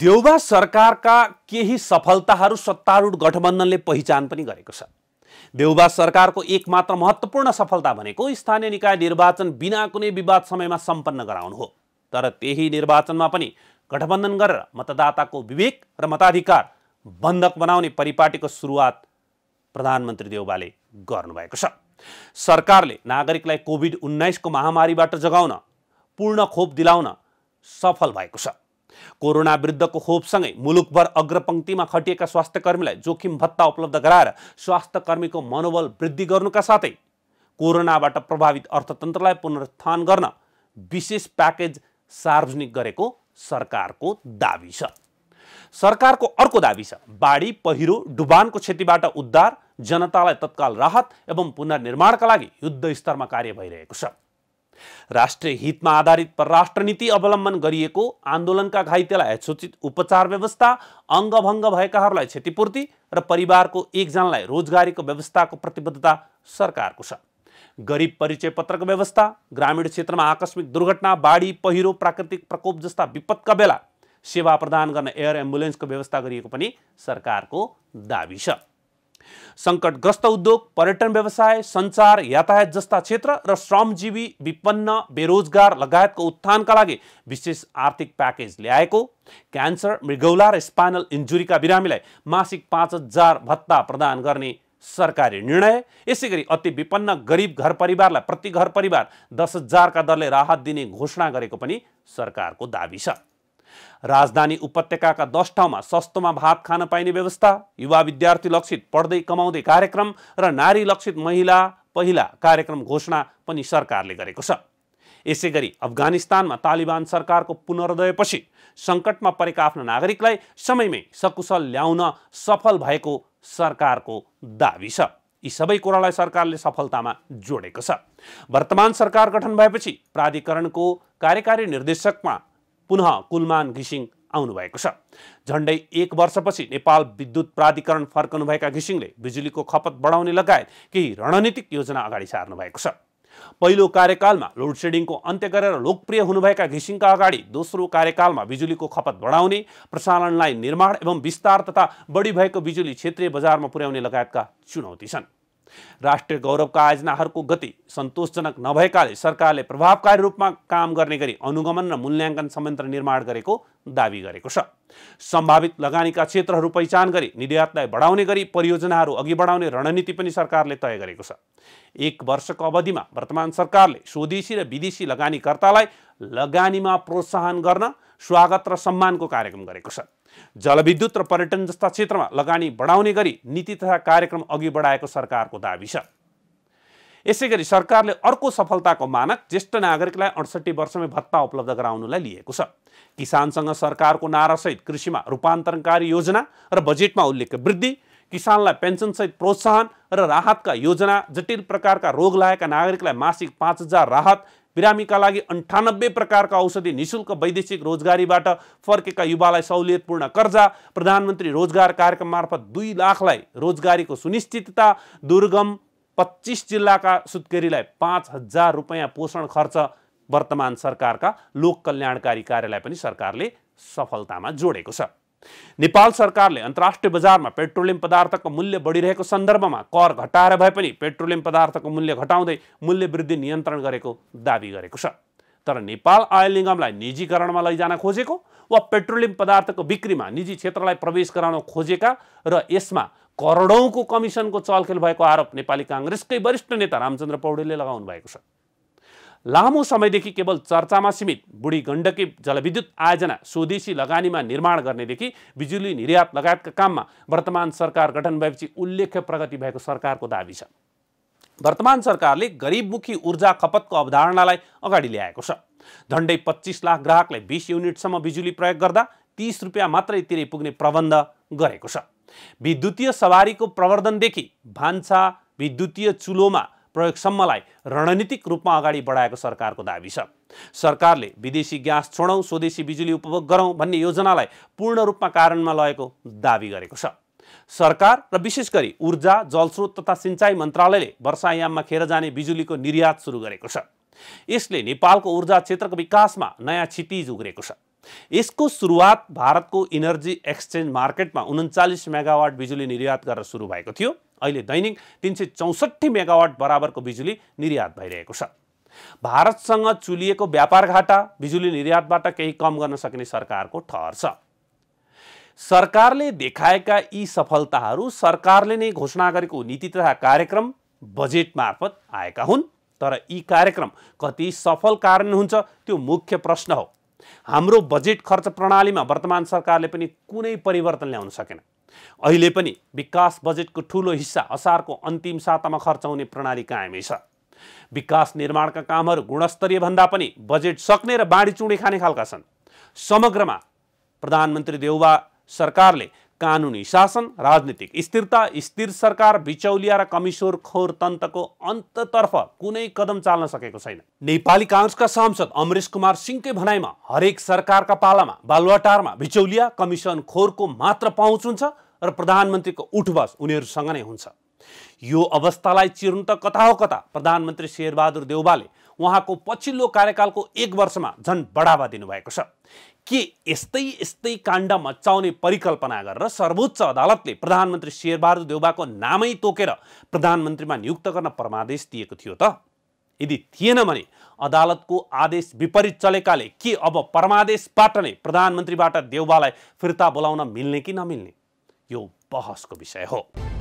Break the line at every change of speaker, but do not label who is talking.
देउबा सरकारका केही सफलताहरू सत्तारूढ गठबन्धनले पहिचान पनि गरेको छ देउबा सरकारको एकमात्र महत्त्वपूर्ण सफलता भनेको स्थानीय निकाय निर्वाचन बिना कुनै विवाद समयमा सम्पन्न गराउनु हो तर त्यही निर्वाचनमा पनि गठबन्धन गरेर मतदाताको विवेक र मताधिकार बन्धक बनाउने परिपाटीको सुरुवात प्रधानमन्त्री देउबाले गर्नुभएको छ सरकारले नागरिकलाई कोभिड उन्नाइसको महामारीबाट जगाउन पूर्ण खोप दिलाउन सफल भएको छ कोरोना विरुद्धको खोपसँगै मुलुकभर अग्रपङ्क्तिमा खटिएका स्वास्थ्यकर्मीलाई जोखिम भत्ता उपलब्ध गराएर स्वास्थ्यकर्मीको मनोबल वृद्धि गर्नुका साथै कोरोनाबाट प्रभावित अर्थतन्त्रलाई पुनरुत्थान गर्न विशेष प्याकेज सार्वजनिक गरेको सरकारको दावी छ सरकारको अर्को दावी छ बाढी पहिरो डुबानको क्षतिबाट उद्धार जनतालाई तत्काल राहत एवं पुनर्निर्माणका लागि युद्ध स्तरमा कार्य भइरहेको छ राष्ट्रिय हितमा आधारित परराष्ट्र नीति अवलम्बन गरिएको आन्दोलनका घाइतेलाई सूचित उपचार व्यवस्था अङ्गभङ्ग भएकाहरूलाई क्षतिपूर्ति र परिवारको एकजनालाई रोजगारीको व्यवस्थाको प्रतिबद्धता सरकारको छ गरिब परिचय पत्रको व्यवस्था ग्रामीण क्षेत्रमा आकस्मिक दुर्घटना बाढी पहिरो प्राकृतिक प्रकोप जस्ता विपदका बेला सेवा प्रदान गर्न एयर एम्बुलेन्सको व्यवस्था गरिएको पनि सरकारको दावी छ सङ्कटग्रस्त उद्योग पर्यटन व्यवसाय सञ्चार यातायात जस्ता क्षेत्र र श्रमजीवी विपन्न बेरोजगार लगायतको उत्थानका लागि विशेष आर्थिक प्याकेज ल्याएको क्यान्सर मृगौला र स्पाइनल इन्जुरीका बिरामीलाई मासिक पाँच हजार भत्ता प्रदान गर्ने सरकारी निर्णय यसै गरी अति विपन्न गरिब घर परिवारलाई प्रति घर परिवार दस हजारका दरले राहत दिने घोषणा गरेको पनि सरकारको दावी छ राजधानी उपत्यकाका दस ठाउँमा सस्तोमा भात खान पाइने व्यवस्था युवा विद्यार्थी लक्षित पढ्दै कमाउँदै कार्यक्रम र नारी लक्षित महिला पहिला कार्यक्रम घोषणा पनि सरकारले गरेको छ यसै गरी अफगानिस्तानमा तालिबान सरकारको पुनरुदयपछि सङ्कटमा परेका आफ्ना नागरिकलाई समयमै सकुशल ल्याउन सफल भएको सरकारको दावी छ यी सबै कुरालाई सरकारले सफलतामा जोडेको छ वर्तमान सरकार गठन भएपछि प्राधिकरणको कार्यकारी निर्देशकमा पुनः कुलमान घिसिङ आउनुभएको छ झन्डै एक वर्षपछि नेपाल विद्युत प्राधिकरण फर्कनुभएका घिसिङले बिजुलीको खपत बढाउने लगायत केही रणनीतिक योजना अगाडि सार्नु भएको छ पहिलो कार्यकालमा लोड सेडिङको अन्त्य गरेर लोकप्रिय हुनुभएका घिसिङका अगाडि दोस्रो कार्यकालमा बिजुलीको खपत बढाउने प्रसारणलाई निर्माण एवं विस्तार तथा बढी भएको बिजुली क्षेत्रीय बजारमा पुर्याउने लगायतका चुनौती छन् राष्ट्रिय गौरवका आयोजनाहरूको गति सन्तोषजनक नभएकाले सरकारले प्रभावकारी रूपमा काम गर्ने गरी अनुगमन र मूल्याङ्कन संयन्त्र निर्माण गरेको दावी गरेको छ सम्भावित लगानीका क्षेत्रहरू पहिचान गरी निर्यातलाई बढाउने गरी परियोजनाहरू अघि बढाउने रणनीति पनि सरकारले तय गरेको छ एक वर्षको अवधिमा वर्तमान सरकारले स्वदेशी र विदेशी लगानीकर्तालाई लगानीमा प्रोत्साहन गर्न स्वागत र सम्मानको कार्यक्रम गरेको छ जलविद्युत र पर्यटन जस्ता क्षेत्रमा लगानी बढाउने गरी नीति तथा कार्यक्रम अघि बढाएको सरकारको दावी छ यसै गरी सरकारले अर्को सफलताको मानक ज्येष्ठ नागरिकलाई अडसट्ठी वर्षमै भत्ता उपलब्ध गराउनुलाई लिएको छ किसानसँग सरकारको नारासहित कृषिमा रूपान्तरणकारी योजना र बजेटमा उल्लेख वृद्धि किसानलाई पेन्सनसहित प्रोत्साहन र राहतका योजना जटिल प्रकारका रोग लागेका नागरिकलाई मासिक पाँच हजार राहत बिरामीका लागि अन्ठानब्बे प्रकारका औषधि निशुल्क वैदेशिक रोजगारीबाट फर्केका युवालाई सहुलियतपूर्ण कर्जा प्रधानमन्त्री रोजगार कार्यक्रम मार्फत दुई लाखलाई रोजगारीको सुनिश्चितता दुर्गम पच्चिस जिल्लाका सुत्केरीलाई पाँच हजार रुपियाँ पोषण खर्च वर्तमान सरकारका लोक कल्याणकारी कार्यलाई पनि सरकारले सफलतामा जोडेको छ नेपाल सरकारले अन्तर्राष्ट्रिय बजारमा पेट्रोलियम पदार्थको मूल्य बढिरहेको सन्दर्भमा कर घटाएर भए पनि पेट्रोलियम पदार्थको मूल्य घटाउँदै मूल्य वृद्धि नियन्त्रण गरेको दावी गरेको छ तर नेपाल आयल निगमलाई निजीकरणमा लैजान खोजेको वा पेट्रोलियम पदार्थको बिक्रीमा निजी क्षेत्रलाई प्रवेश गराउन खोजेका र यसमा करोडौँको कमिसनको चलखेल भएको आरोप नेपाली काङ्ग्रेसकै वरिष्ठ नेता रामचन्द्र पौडेलले लगाउनु भएको छ लामो समयदेखि केवल चर्चामा सीमित बुढी गण्डकी जलविद्युत आयोजना स्वदेशी लगानीमा निर्माण गर्नेदेखि बिजुली निर्यात लगायतका काममा वर्तमान सरकार गठन भएपछि उल्लेख्य प्रगति भएको सरकारको दावी छ वर्तमान सरकारले गरिबमुखी ऊर्जा खपतको अवधारणालाई अगाडि ल्याएको छ झन्डै पच्चिस लाख ग्राहकलाई बिस युनिटसम्म बिजुली प्रयोग गर्दा तिस रुपियाँ मात्रै तिरै पुग्ने प्रबन्ध गरेको छ विद्युतीय सवारीको प्रवर्धनदेखि भान्सा विद्युतीय चुलोमा प्रयोगसम्मलाई रणनीतिक रूपमा अगाडि बढाएको सरकारको दावी छ सरकारले विदेशी ग्यास छोडौँ स्वदेशी बिजुली उपभोग गरौँ भन्ने योजनालाई पूर्ण रूपमा कारणमा लगेको दावी गरेको छ सरकार र विशेष गरी ऊर्जा जलस्रोत तथा सिँचाइ मन्त्रालयले वर्षायाममा खेर जाने बिजुलीको निर्यात सुरु गरेको छ यसले नेपालको ऊर्जा क्षेत्रको विकासमा नयाँ क्षितिज उग्रेको छ यसको सुरुवात भारतको इनर्जी एक्सचेन्ज मार्केटमा उन्चालिस मेगावाट बिजुली निर्यात गरेर सुरु भएको थियो अहिले दैनिक तिन सय चौसठी मेगावाट बराबरको बिजुली निर्यात भइरहेको छ भारतसँग चुलिएको व्यापार घाटा बिजुली निर्यातबाट केही कम गर्न सक्ने सरकारको ठहर छ सरकारले देखाएका यी सफलताहरू सरकारले नै घोषणा गरेको नीति तथा कार्यक्रम बजेट मार्फत आएका हुन् तर यी कार्यक्रम कति सफल कारण हुन्छ त्यो मुख्य प्रश्न हो हाम्रो बजेट खर्च प्रणालीमा वर्तमान सरकारले पनि कुनै परिवर्तन ल्याउन सकेन अहिले पनि विकास बजेटको ठुलो हिस्सा असारको अन्तिम सातामा खर्च हुने प्रणाली कायमै छ विकास निर्माणका कामहरू गुणस्तरीय भन्दा पनि बजेट सक्ने र बाँडी चुँडी खाने खालका छन् समग्रमा प्रधानमन्त्री देउवा सरकारले कानुनी शासन राजनीतिक स्थिरता स्थिर सरकार बिचौलिया र कमिसोर खोर तन्त्रको अन्ततर्फ कुनै कदम चाल्न सकेको छैन नेपाली काङ्ग्रेसका सांसद अमरेश कुमार सिंहकै भनाइमा हरेक सरकारका पालामा बालुवाटारमा बिचौलिया कमिसन खोरको मात्र पहुँच हुन्छ र प्रधानमन्त्रीको उठबस उनीहरूसँग नै हुन्छ यो अवस्थालाई चिर्नु त कता हो कता प्रधानमन्त्री शेरबहादुर देउबाले उहाँको पछिल्लो कार्यकालको एक वर्षमा झन् बढावा दिनुभएको छ के यस्तै यस्तै काण्ड मचाउने परिकल्पना गरेर सर्वोच्च अदालतले प्रधानमन्त्री शेरबहादुर देउबाको नामै तोकेर प्रधानमन्त्रीमा नियुक्त गर्न परमादेश दिएको थियो त यदि थिएन भने अदालतको आदेश विपरीत चलेकाले के अब परमादेशबाट नै प्रधानमन्त्रीबाट देउबालाई फिर्ता बोलाउन मिल्ने कि नमिल्ने यो बहसको विषय हो